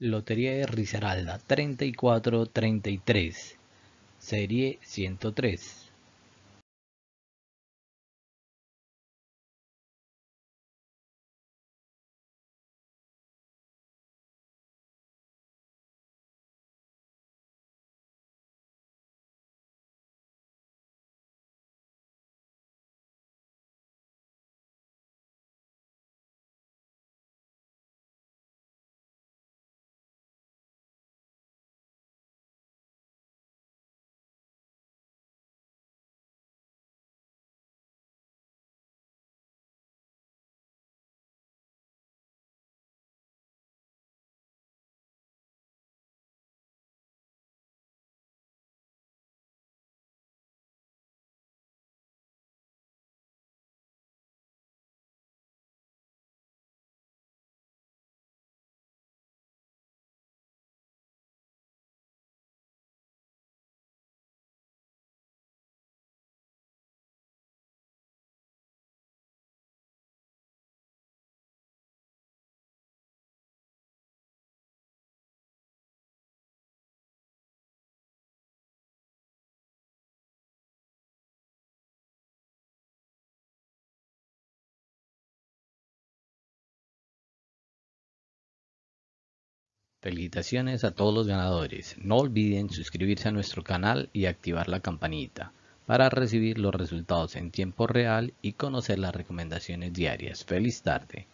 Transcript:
Lotería de Risaralda 3433, serie 103. Felicitaciones a todos los ganadores. No olviden suscribirse a nuestro canal y activar la campanita para recibir los resultados en tiempo real y conocer las recomendaciones diarias. Feliz tarde.